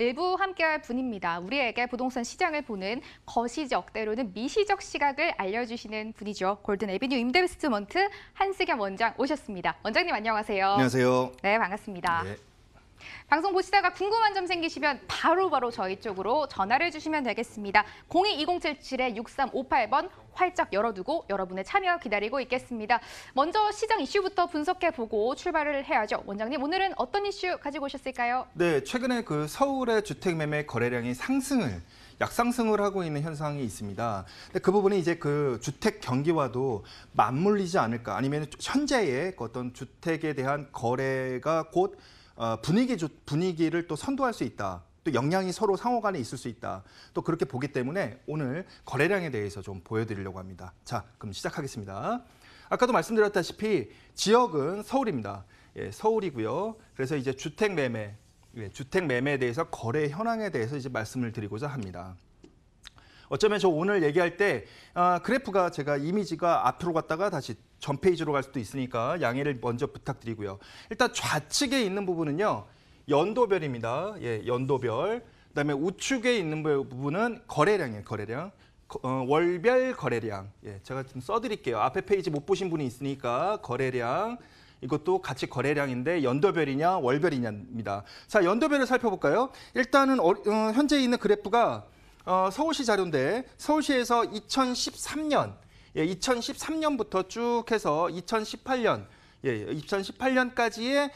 일부 함께할 분입니다. 우리에게 부동산 시장을 보는 거시적 때로는 미시적 시각을 알려주시는 분이죠. 골든 에비뉴 임대베스트먼트 한승현 원장 오셨습니다. 원장님 안녕하세요. 안녕하세요. 네 반갑습니다. 네. 방송 보시다가 궁금한 점 생기시면 바로바로 바로 저희 쪽으로 전화를 주시면 되겠습니다. 02-2077-6358번 활짝 열어두고 여러분의 참여 기다리고 있겠습니다. 먼저 시장 이슈부터 분석해보고 출발을 해야죠. 원장님, 오늘은 어떤 이슈 가지고 오셨을까요? 네, 최근에 그 서울의 주택 매매 거래량이 상승을 약상승을 하고 있는 현상이 있습니다. 근데 그 부분이 이제 그 주택 경기와도 맞물리지 않을까 아니면 현재의 그 어떤 주택에 대한 거래가 곧 어, 분위기 분위기를 또 선도할 수 있다. 또 영향이 서로 상호간에 있을 수 있다. 또 그렇게 보기 때문에 오늘 거래량에 대해서 좀 보여드리려고 합니다. 자, 그럼 시작하겠습니다. 아까도 말씀드렸다시피 지역은 서울입니다. 예, 서울이고요. 그래서 이제 주택 매매, 예, 주택 매매에 대해서 거래 현황에 대해서 이제 말씀을 드리고자 합니다. 어쩌면 저 오늘 얘기할 때 아, 그래프가 제가 이미지가 앞으로 갔다가 다시 전 페이지로 갈 수도 있으니까 양해를 먼저 부탁드리고요. 일단 좌측에 있는 부분은요. 연도별입니다. 예, 연도별. 그다음에 우측에 있는 부분은 거래량이에요. 거래량. 어, 월별 거래량. 예, 제가 좀 써드릴게요. 앞에 페이지 못 보신 분이 있으니까 거래량. 이것도 같이 거래량인데 연도별이냐 월별이냐입니다. 자, 연도별을 살펴볼까요? 일단은 어, 어 현재 있는 그래프가 어, 서울시 자료인데 서울시에서 2013년 예, 2013년부터 쭉 해서 2018년 예, 2018년까지의 예,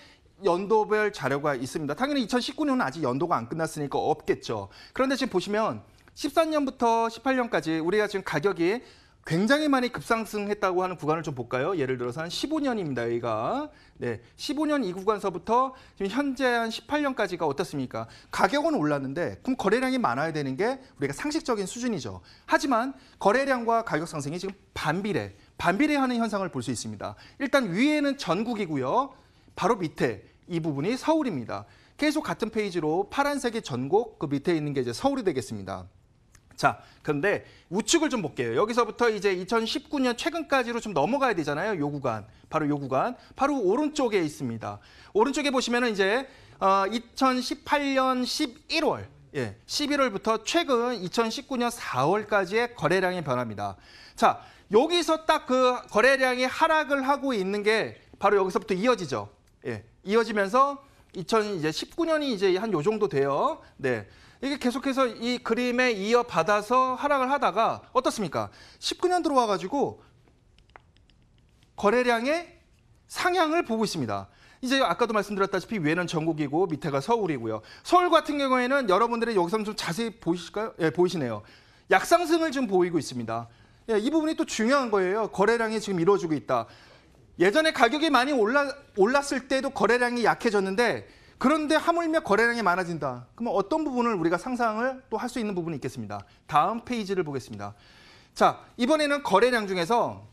연도별 자료가 있습니다. 당연히 2019년은 아직 연도가 안 끝났으니까 없겠죠. 그런데 지금 보시면 1 3년부터 18년까지 우리가 지금 가격이 굉장히 많이 급상승했다고 하는 구간을 좀 볼까요? 예를 들어서 한 15년입니다. 여기가 네, 15년 이 구간서부터 지금 현재 한 18년까지가 어떻습니까? 가격은 올랐는데 그럼 거래량이 많아야 되는 게 우리가 상식적인 수준이죠. 하지만 거래량과 가격 상승이 지금 반비례, 반비례하는 현상을 볼 수 있습니다. 일단 위에는 전국이고요. 바로 밑에 이 부분이 서울입니다. 계속 같은 페이지로 파란색이 전국, 그 밑에 있는 게 이제 서울이 되겠습니다. 자, 근데 우측을 좀 볼게요. 여기서부터 이제 2019년 최근까지로 좀 넘어가야 되잖아요. 요 구간. 바로 요 구간. 바로 오른쪽에 있습니다. 오른쪽에 보시면은 이제 어 2018년 11월 예, 11월부터 최근 2019년 4월까지의 거래량이 변합니다. 자, 여기서 딱 그 거래량이 하락을 하고 있는 게 바로 여기서부터 이어지죠. 예, 이어지면서 2019년이 이제 한 요 정도 돼요. 네. 이게 계속해서 이 그림에 이어받아서 하락을 하다가 어떻습니까? 19년 들어와가지고 거래량의 상향을 보고 있습니다. 이제 아까도 말씀드렸다시피 위에는 전국이고 밑에가 서울이고요. 서울 같은 경우에는 여러분들이 여기서 좀 자세히 보이실까요? 예, 보이시네요. 약상승을 좀 보이고 있습니다. 예, 이 부분이 또 중요한 거예요. 거래량이 지금 이루어지고 있다. 예전에 가격이 많이 올라, 올랐을 때도 거래량이 약해졌는데 그런데 하물며 거래량이 많아진다. 그러면 어떤 부분을 우리가 상상을 또 할 수 있는 부분이 있겠습니다. 다음 페이지를 보겠습니다. 자, 이번에는 거래량 중에서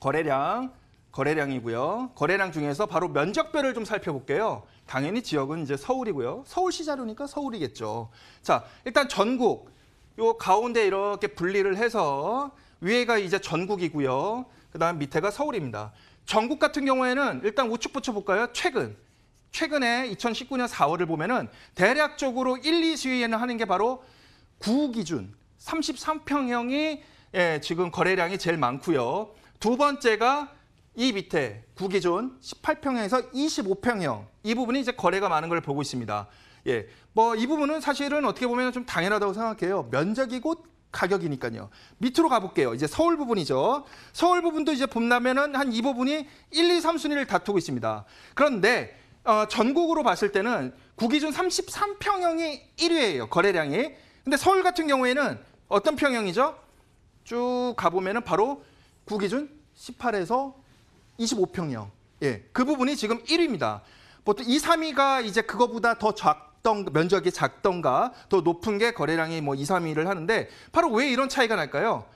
거래량, 거래량이고요. 거래량 중에서 바로 면적별을 좀 살펴볼게요. 당연히 지역은 이제 서울이고요. 서울시 자료니까 서울이겠죠. 자, 일단 전국 요 가운데 이렇게 분리를 해서 위에가 이제 전국이고요. 그다음 밑에가 서울입니다. 전국 같은 경우에는 일단 우측 붙여 볼까요? 최근 최근에 2019년 4월을 보면은 대략적으로 1, 2수위에는 하는 게 바로 9 기준 33평형이 예, 지금 거래량이 제일 많고요. 두 번째가 이 밑에 9 기준 18평형에서 25평형 이 부분이 이제 거래가 많은 걸 보고 있습니다. 예, 뭐 이 부분은 사실은 어떻게 보면 좀 당연하다고 생각해요. 면적이고 가격이니까요. 밑으로 가볼게요. 이제 서울 부분이죠. 서울 부분도 이제 봄나면은 한 이 부분이 1, 2, 3순위를 다투고 있습니다. 그런데 어, 전국으로 봤을 때는 구기준 33평형이 1위예요. 거래량이. 근데 서울 같은 경우에는 어떤 평형이죠? 쭉 가보면은 바로 구기준 18에서 25평형. 예. 그 부분이 지금 1위입니다. 보통 2, 3위가 이제 그거보다 더 작던 면적이 작던가 더 높은 게 거래량이 뭐 2, 3위를 하는데 바로 왜 이런 차이가 날까요?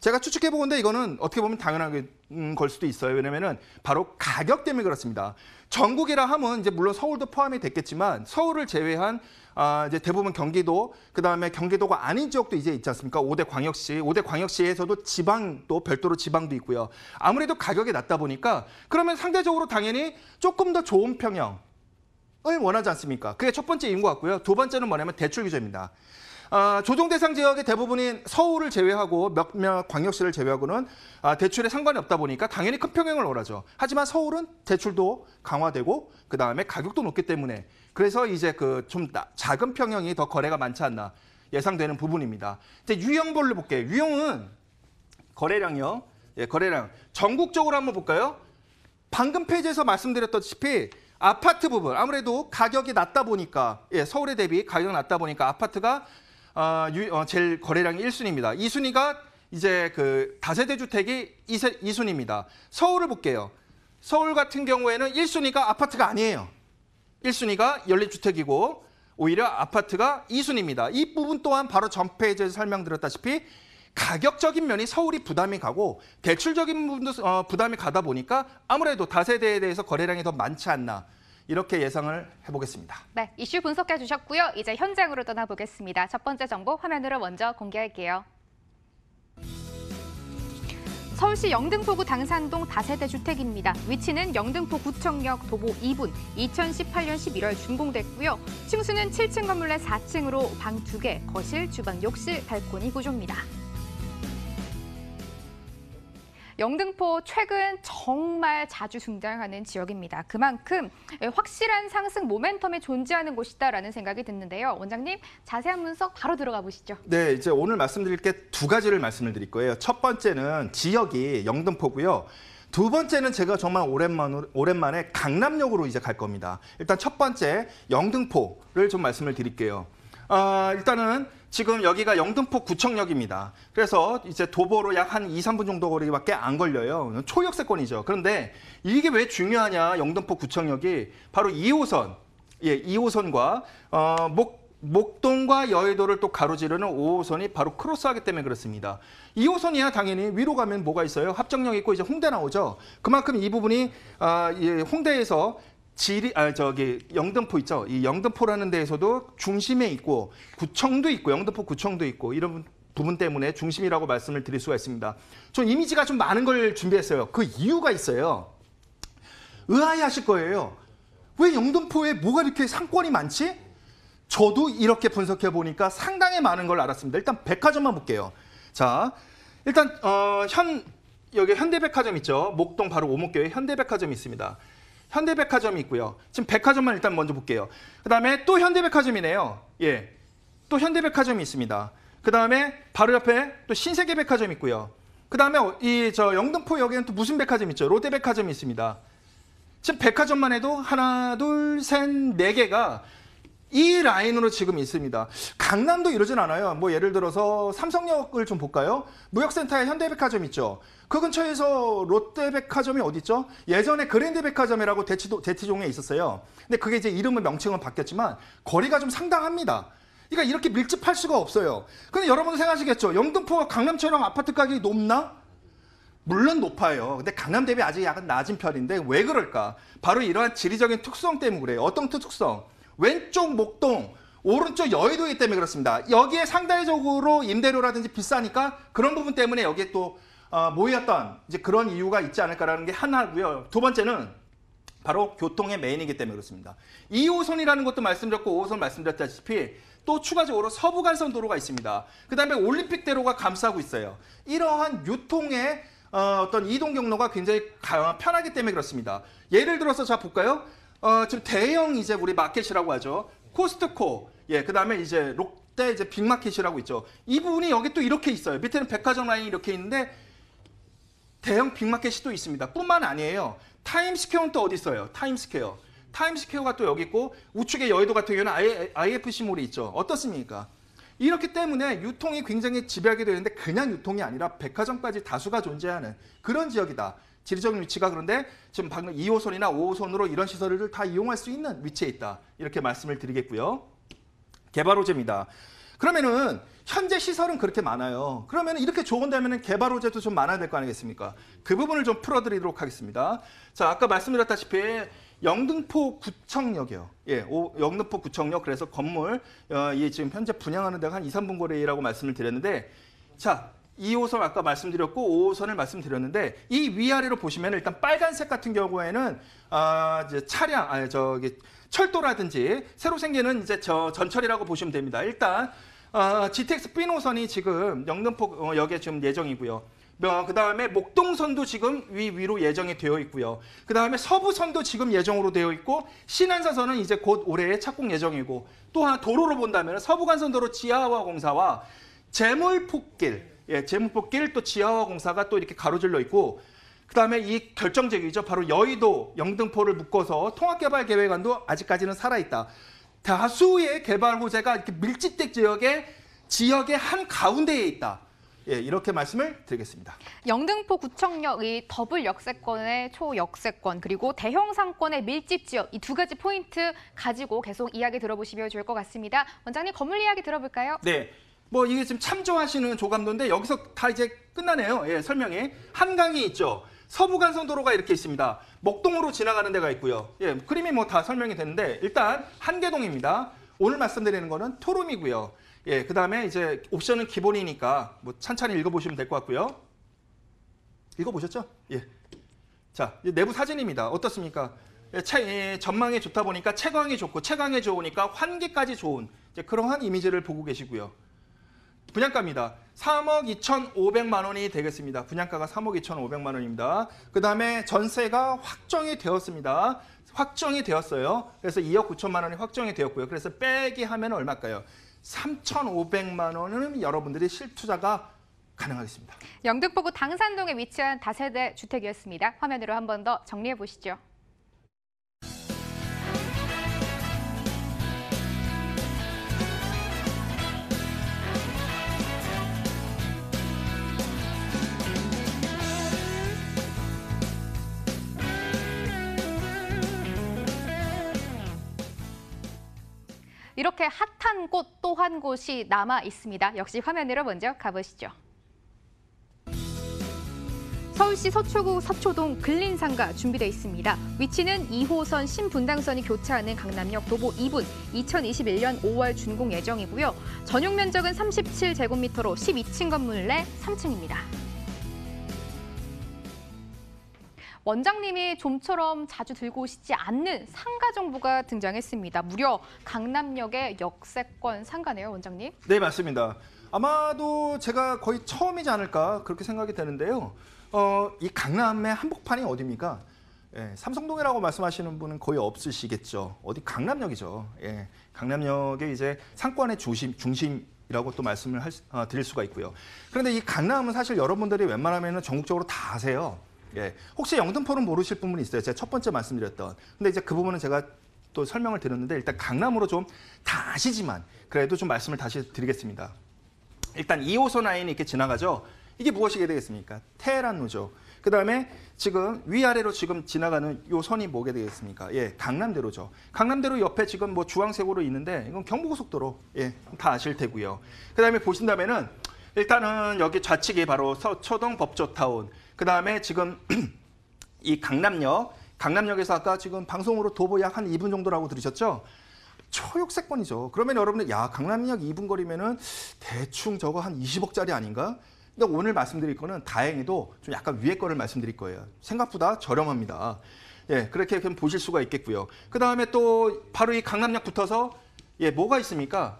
제가 추측해 보건데 이거는 어떻게 보면 당연하게 음, 걸 수도 있어요. 왜냐면은 바로 가격 때문에 그렇습니다. 전국이라 함은 이제 물론 서울도 포함이 됐겠지만 서울을 제외한 아, 이제 대부분 경기도, 그 다음에 경기도가 아닌 지역도 이제 있지 않습니까? 5대 광역시, 5대 광역시에서도 지방도 별도로 지방도 있고요. 아무래도 가격이 낮다 보니까 그러면 상대적으로 당연히 조금 더 좋은 평형, 을 원하지 않습니까? 그게 첫 번째 인것 같고요. 두 번째는 뭐냐면 대출 규제입니다. 아, 조정 대상 지역의 대부분인 서울을 제외하고 몇몇 광역시를 제외하고는 아, 대출에 상관이 없다 보니까 당연히 큰 평형을 오라죠 하지만 서울은 대출도 강화되고 그 다음에 가격도 높기 때문에 그래서 이제 그 좀 작은 평형이 더 거래가 많지 않나 예상되는 부분입니다. 이제 유형별로 볼게요. 유형은 거래량요. 예, 거래량. 전국적으로 한번 볼까요? 방금 페이지에서 말씀드렸다시피 아파트 부분 아무래도 가격이 낮다 보니까 예, 서울에 대비 가격 이 낮다 보니까 아파트가 어, 유, 어, 제일 거래량이 1순위입니다. 2순위가 이제 그 다세대 주택이 2세, 2순위입니다. 서울을 볼게요. 서울 같은 경우에는 1순위가 아파트가 아니에요. 1순위가 연립주택이고 오히려 아파트가 2순위입니다. 이 부분 또한 바로 전 페이지에서 설명드렸다시피 가격적인 면이 서울이 부담이 가고 대출적인 부분도 어, 부담이 가다 보니까 아무래도 다세대에 대해서 거래량이 더 많지 않나 이렇게 예상을 해보겠습니다. 네, 이슈 분석해 주셨고요. 이제 현장으로 떠나보겠습니다. 첫 번째 정보 화면으로 먼저 공개할게요. 서울시 영등포구 당산동 다세대 주택입니다. 위치는 영등포 구청역 도보 2분, 2018년 11월 준공됐고요. 층수는 7층 건물에 4층으로 방 2개, 거실, 주방, 욕실, 발코니 구조입니다. 영등포 최근 정말 자주 등장하는 지역입니다. 그만큼 확실한 상승 모멘텀이 존재하는 곳이다라는 생각이 드는데요. 원장님 자세한 문서 바로 들어가 보시죠. 네, 이제 오늘 말씀드릴 게 두 가지를 말씀을 드릴 거예요. 첫 번째는 지역이 영등포고요. 두 번째는 제가 정말 오랜만, 에 강남역으로 이제 갈 겁니다. 일단 첫 번째 영등포를 좀 말씀을 드릴게요. 아, 일단은 지금 여기가 영등포 구청역입니다. 그래서 이제 도보로 약 한 2, 3분 정도 거리밖에 안 걸려요. 초역세권이죠. 그런데 이게 왜 중요하냐, 영등포 구청역이 바로 2호선, 예, 2호선과 어, 목 목동과 여의도를 또 가로지르는 5호선이 바로 크로스하기 때문에 그렇습니다. 2호선이야 당연히 위로 가면 뭐가 있어요? 합정역 있고 이제 홍대 나오죠. 그만큼 이 부분이 아, 홍대에서 지리 아 저기 영등포 있죠. 이 영등포라는 데에서도 중심에 있고 구청도 있고 영등포 구청도 있고 이런 부분 때문에 중심이라고 말씀을 드릴 수가 있습니다. 전 이미지가 좀 많은 걸 준비했어요. 그 이유가 있어요. 의아해하실 거예요. 왜 영등포에 뭐가 이렇게 상권이 많지? 저도 이렇게 분석해 보니까 상당히 많은 걸 알았습니다. 일단 백화점만 볼게요. 자, 일단 어, 현 여기 현대백화점 있죠. 목동 바로 오목교에 현대백화점이 있습니다. 현대백화점이 있고요. 지금 백화점만 일단 먼저 볼게요. 그다음에 또 현대백화점이네요. 예. 또 현대백화점이 있습니다. 그다음에 바로 옆에 또 신세계백화점 이 있고요. 그다음에 어, 이저 영등포 역에는 또 무슨 백화점 있죠? 롯데백화점이 있습니다. 지금 백화점만 해도 하나, 둘, 셋, 네 개가 이 라인으로 지금 있습니다. 강남도 이러진 않아요. 뭐 예를 들어서 삼성역을 좀 볼까요? 무역센터에 현대백화점 있죠. 그 근처에서 롯데백화점이 어디 있죠? 예전에 그랜드백화점이라고 대치도, 대치종에 있었어요. 근데 그게 이제 이름은 명칭은 바뀌었지만 거리가 좀 상당합니다. 그러니까 이렇게 밀집할 수가 없어요. 근데 여러분도 생각하시겠죠? 영등포가 강남처럼 아파트 가격이 높나? 물론 높아요. 근데 강남 대비 아직 약간 낮은 편인데 왜 그럴까? 바로 이러한 지리적인 특성 때문에 그래요. 어떤 특성? 왼쪽 목동, 오른쪽 여의도이기 때문에 그렇습니다. 여기에 상대적으로 임대료라든지 비싸니까 그런 부분 때문에 여기에 또 어, 모였던 이제 그런 이유가 있지 않을까라는 게 하나고요. 두 번째는 바로 교통의 메인이기 때문에 그렇습니다. 2호선이라는 것도 말씀드렸고 5호선 말씀드렸다시피 또 추가적으로 서부간선 도로가 있습니다. 그 다음에 올림픽대로가 감싸고 있어요. 이러한 유통의 어, 어떤 이동 경로가 굉장히 편하기 때문에 그렇습니다. 예를 들어서 자 볼까요? 어, 지금 대형 이제 우리 마켓이라고 하죠. 코스트코, 예, 그 다음에 이제 롯데 이제 빅마켓이라고 있죠. 이 부분이 여기 또 이렇게 있어요. 밑에는 백화점 라인이 이렇게 있는데 대형 빅마켓이 또 있습니다. 뿐만 아니에요. 타임스퀘어는 또 어디 있어요? 타임스퀘어. 타임스퀘어가 또 여기 있고 우측에 여의도 같은 경우는 IFC몰이 있죠. 어떻습니까? 이렇기 때문에 유통이 굉장히 지배하게 되는데 그냥 유통이 아니라 백화점까지 다수가 존재하는 그런 지역이다. 지리적인 위치가 그런데 지금 방금 2호선이나 5호선으로 이런 시설을 다 이용할 수 있는 위치에 있다. 이렇게 말씀을 드리겠고요. 개발 호재입니다. 그러면은 현재 시설은 그렇게 많아요. 그러면 이렇게 좋은되면 개발 호재도 좀 많아야 될 거 아니겠습니까? 그 부분을 좀 풀어드리도록 하겠습니다. 자, 아까 말씀드렸다시피 영등포 구청역이요. 예, 오, 영등포 구청역 그래서 건물 어, 예, 지금 현재 분양하는 데가 한 2, 3분 거리라고 말씀을 드렸는데 자, 2호선 아까 말씀드렸고 5호선을 말씀드렸는데 이 위아래로 보시면 일단 빨간색 같은 경우에는 아 이제 차량 아 저기 철도라든지 새로 생기는 이제 저 전철이라고 보시면 됩니다. 일단 어, GTX B 노선이 지금 영등포역에 어, 지금 예정이고요. 어, 그 다음에 목동선도 지금 위 위로 예정이 되어 있고요. 그 다음에 서부선도 지금 예정으로 되어 있고 신안사선은 이제 곧 올해에 착공 예정이고 또한 도로로 본다면 서부간선도로 지하화 공사와 재물폭길 예, 재문법 길또 지하화 공사가 또 이렇게 가로질러 있고 그다음에 이 결정적이죠. 바로 여의도 영등포를 묶어서 통합개발 계획안도 아직까지는 살아 있다. 다수의 개발 호재가 이렇게 밀집된 지역에 지역의 한 가운데에 있다. 예, 이렇게 말씀을 드리겠습니다. 영등포 구청역이 더블 역세권의 초역세권 그리고 대형 상권의 밀집 지역 이 두 가지 포인트 가지고 계속 이야기 들어보시면 좋을 것 같습니다. 원장님 건물 이야기 들어볼까요? 네. 뭐 이게 지금 참조하시는 조감도인데 여기서 다 이제 끝나네요. 예, 설명이. 한강이 있죠. 서부간선도로가 이렇게 있습니다. 목동으로 지나가는 데가 있고요. 예, 그림이 뭐 다 설명이 되는데 일단 한계동입니다. 오늘 말씀드리는 거는 토룸이고요. 예, 그 다음에 이제 옵션은 기본이니까 뭐 찬찬히 읽어보시면 될 것 같고요. 읽어보셨죠? 예. 자, 내부 사진입니다. 어떻습니까? 예, 채, 예, 전망이 좋다 보니까 채광이 좋고 채광이 좋으니까 환기까지 좋은 이제 그러한 이미지를 보고 계시고요. 분양가입니다. 3억 2,500만 원이 되겠습니다. 분양가가 3억 2,500만 원입니다. 그 다음에 전세가 확정이 되었습니다. 확정이 되었어요. 그래서 2억 9천만 원이 확정이 되었고요. 그래서 빼기 하면 얼마일까요? 3,500만 원은 여러분들이 실투자가 가능하겠습니다. 영등포구 당산동에 위치한 다세대 주택이었습니다. 화면으로 한 번 더 정리해 보시죠. 이렇게 핫한 곳 또한 곳이 남아 있습니다. 역시 화면으로 먼저 가보시죠. 서울시 서초구 서초동 근린상가 준비돼 있습니다. 위치는 2호선 신분당선이 교차하는 강남역 도보 2분 2021년 5월 준공 예정이고요. 전용 면적은 37제곱미터로 12층 건물 내 3층입니다. 원장님이 좀처럼 자주 들고 오시지 않는 상가 정보가 등장했습니다. 무려 강남역의 역세권 상가네요, 원장님. 네, 맞습니다. 아마도 제가 거의 처음이지 않을까 그렇게 생각이 되는데요. 어, 이 강남의 한복판이 어디입니까? 예, 삼성동이라고 말씀하시는 분은 거의 없으시겠죠. 어디 강남역이죠. 예, 강남역에 이제 상권의 중심, 중심이라고 또 말씀을 할, 아, 드릴 수가 있고요. 그런데 이 강남은 사실 여러분들이 웬만하면 전국적으로 다 아세요. 예. 혹시 영등포는 모르실 부분이 있어요. 제가 첫 번째 말씀드렸던. 근데 이제 그 부분은 제가 또 설명을 드렸는데 일단 강남으로 좀 다 아시지만 그래도 좀 말씀을 다시 드리겠습니다. 일단 2호선 라인이 이렇게 지나가죠. 이게 무엇이게 되겠습니까? 테헤란로죠. 그 다음에 지금 위아래로 지금 지나가는 요 선이 뭐게 되겠습니까? 예, 강남대로죠. 강남대로 옆에 지금 뭐 주황색으로 있는데 이건 경부고속도로. 예, 다 아실 테고요. 그 다음에 보신다면은 일단은 여기 좌측이 바로 서초동 법조타운. 그 다음에 지금 이 강남역, 강남역에서 아까 지금 방송으로 도보 약 한 2분 정도라고 들으셨죠? 초육색권이죠 그러면 여러분은 야 강남역 2분 거리면은 대충 저거 한 20억짜리 아닌가? 근데 오늘 말씀드릴 거는 다행히도 좀 약간 위에 거를 말씀드릴 거예요. 생각보다 저렴합니다. 예, 그렇게 그럼 보실 수가 있겠고요. 그 다음에 또 바로 이 강남역 붙어서 예, 뭐가 있습니까?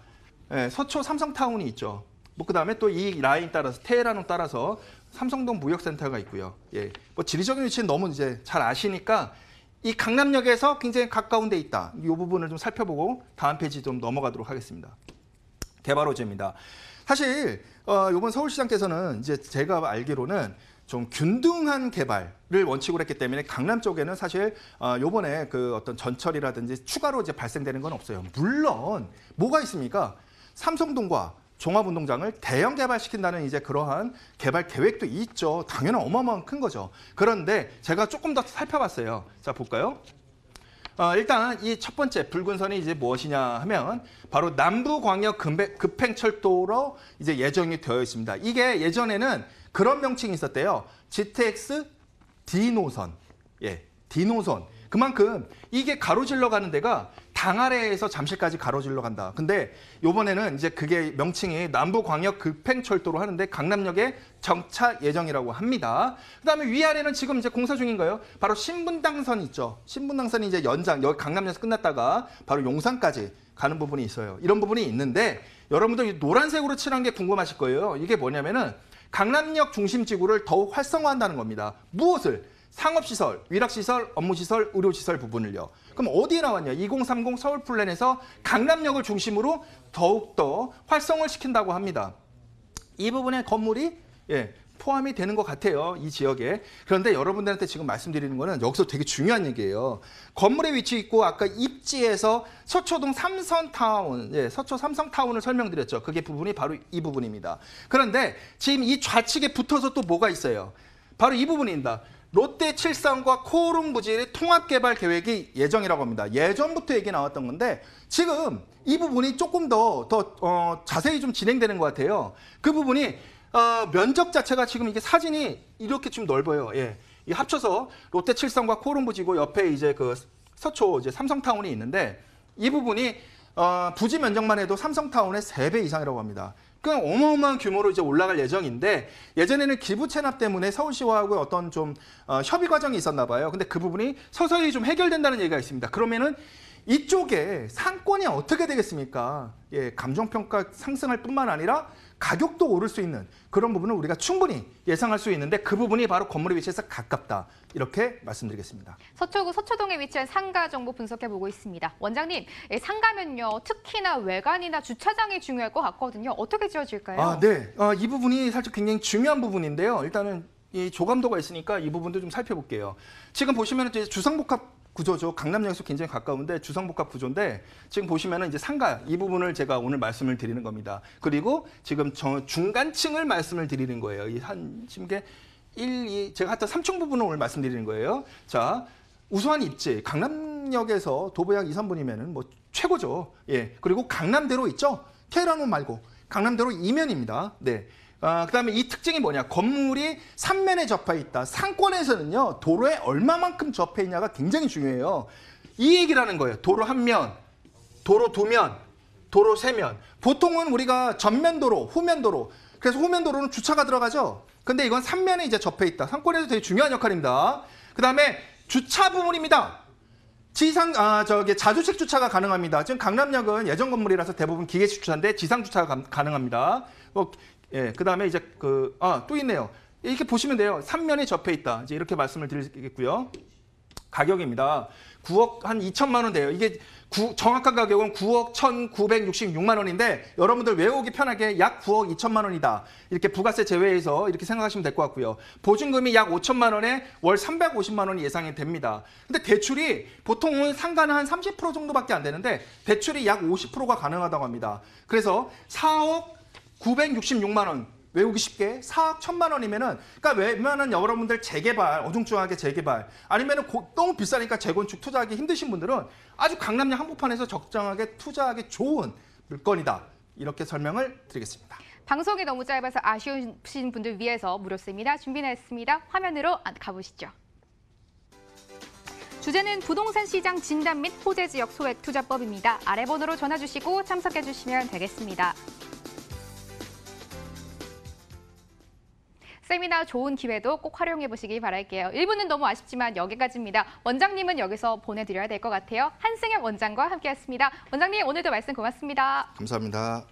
예, 서초 삼성타운이 있죠. 뭐그 다음에 또 이 라인 따라서 테헤란을 따라서 삼성동 무역센터가 있고요. 예. 뭐 지리적인 위치는 너무 이제 잘 아시니까 이 강남역에서 굉장히 가까운 데 있다. 이 부분을 좀 살펴보고 다음 페이지 좀 넘어가도록 하겠습니다. 개발호재입니다. 사실 어, 이번 서울시장께서는 이제 제가 알기로는 좀 균등한 개발을 원칙으로 했기 때문에 강남 쪽에는 사실 어, 요번에 그 어떤 전철이라든지 추가로 이제 발생되는 건 없어요. 물론 뭐가 있습니까? 삼성동과 종합운동장을 대형 개발시킨다는 이제 그러한 개발 계획도 있죠. 당연히 어마어마한 큰 거죠. 그런데 제가 조금 더 살펴봤어요. 자, 볼까요? 어, 일단 이 첫 번째 붉은선이 이제 무엇이냐 하면 바로 남부광역 급행철도로 이제 예정이 되어 있습니다. 이게 예전에는 그런 명칭이 있었대요. GTX D 노선. 예, D 노선. 그만큼 이게 가로질러 가는 데가 강 아래에서 잠실까지 가로질러 간다. 근데 요번에는 이제 그게 명칭이 남부광역 급행철도로 하는데 강남역에 정차 예정이라고 합니다. 그다음에 위아래는 지금 이제 공사 중인 거예요. 바로 신분당선 있죠. 신분당선이 이제 연장 여기 강남역에서 끝났다가 바로 용산까지 가는 부분이 있어요. 이런 부분이 있는데 여러분들 노란색으로 칠한 게 궁금하실 거예요. 이게 뭐냐면은 강남역 중심지구를 더욱 활성화한다는 겁니다. 무엇을 상업시설, 위락시설, 업무시설, 의료시설 부분을요. 그럼 어디에 나왔냐? 2030 서울플랜에서 강남역을 중심으로 더욱더 활성을 시킨다고 합니다. 이 부분의 건물이 예, 포함이 되는 것 같아요. 이 지역에. 그런데 여러분들한테 지금 말씀드리는 거는 여기서 되게 중요한 얘기예요. 건물의 위치 있고 아까 입지에서 서초동 삼성타운, 예, 서초 삼성타운을 설명드렸죠. 그게 부분이 바로 이 부분입니다. 그런데 지금 이 좌측에 붙어서 또 뭐가 있어요? 바로 이 부분입니다. 롯데 칠성과 코오롱 부지의 통합 개발 계획이 예정이라고 합니다. 예전부터 얘기 나왔던 건데 지금 이 부분이 조금 더더 더, 어, 자세히 좀 진행되는 것 같아요. 그 부분이 어, 면적 자체가 지금 이게 사진이 이렇게 좀 넓어요. 예. 이 합쳐서 롯데 칠성과 코오롱 부지고 옆에 이제 그 서초 이제 삼성타운이 있는데 이 부분이 어, 부지 면적만 해도 삼성타운의 3배 이상이라고 합니다. 그냥 어마어마한 규모로 이제 올라갈 예정인데 예전에는 기부 체납 때문에 서울시와하고 어떤 좀 어, 협의 과정이 있었나 봐요. 근데 그 부분이 서서히 좀 해결된다는 얘기가 있습니다. 그러면은 이쪽에 상권이 어떻게 되겠습니까? 예, 감정평가 상승할 뿐만 아니라 가격도 오를 수 있는 그런 부분을 우리가 충분히 예상할 수 있는데 그 부분이 바로 건물의 위치에서 가깝다. 이렇게 말씀드리겠습니다. 서초구 서초동에 위치한 상가 정보 분석해 보고 있습니다. 원장님, 상가면요. 특히나 외관이나 주차장이 중요할 것 같거든요. 어떻게 지어질까요? 아, 네. 어, 이 부분이 사실 굉장히 중요한 부분인데요. 일단은 이 조감도가 있으니까 이 부분도 좀 살펴볼게요. 지금 보시면 주상복합 구조죠. 강남역에서 굉장히 가까운데 주상복합 구조인데 지금 보시면은 이제 상가 이 부분을 제가 오늘 말씀을 드리는 겁니다. 그리고 지금 저 중간층을 말씀을 드리는 거예요. 이 한 지금 게 1, 2 제가 하여튼 3층 부분을 오늘 말씀드리는 거예요. 자, 우수한 입지. 강남역에서 도보약 2, 3분이면은 뭐 최고죠. 예. 그리고 강남대로 있죠. 테헤란 말고 강남대로 이면입니다. 네. 아, 그다음에 이 특징이 뭐냐? 건물이 삼면에 접해 있다. 상권에서는요 도로에 얼마만큼 접해 있냐가 굉장히 중요해요. 이 얘기라는 거예요. 도로 한 면, 도로 두 면, 도로 세 면. 보통은 우리가 전면 도로, 후면 도로. 그래서 후면 도로는 주차가 들어가죠. 근데 이건 삼면에 이제 접해 있다. 상권에서 되게 중요한 역할입니다. 그다음에 주차 부문입니다. 지상 아 저기 자주식 주차가 가능합니다. 지금 강남역은 예전 건물이라서 대부분 기계식 주차인데 지상 주차가 가, 능합니다뭐 예, 그다음에 이제 그 아, 또 있네요. 이렇게 보시면 돼요. 3면이 접해 있다. 이제 이렇게 말씀을 드리겠고요. 가격입니다. 9억 한 2천만 원 돼요. 이게 구, 정확한 가격은 9억 1,966만 원인데 여러분들 외우기 편하게 약 9억 2천만 원이다. 이렇게 부가세 제외해서 이렇게 생각하시면 될 것 같고요. 보증금이 약 5천만 원에 월 350만 원이 예상이 됩니다. 근데 대출이 보통은 상가는 한 30% 정도밖에 안 되는데 대출이 약 50%가 가능하다고 합니다. 그래서 4억 966만 원. 외우기 쉽게 4억 1 0 0 0만 원이면은 그러니까 웬만한 여러분들 재개발 어중중하게 재개발 아니면은 고, 너무 비싸니까 재건축 투자하기 힘드신 분들은 아주 강남역 한복판에서 적정하게 투자하기 좋은 물건이다 이렇게 설명을 드리겠습니다. 방송이 너무 짧아서 아쉬우신 분들 위해서 무료 세미나 준비했습니다. 화면으로 가보시죠. 주제는 부동산 시장 진단 및 호재 지역 소액 투자법입니다. 아래 번호로 전화 주시고 참석해 주시면 되겠습니다. 세미나 좋은 기회도 꼭 활용해 보시기 바랄게요. 1부는 너무 아쉽지만 여기까지입니다. 원장님은 여기서 보내드려야 될 것 같아요. 한승혁 원장과 함께했습니다. 원장님 오늘도 말씀 고맙습니다. 감사합니다.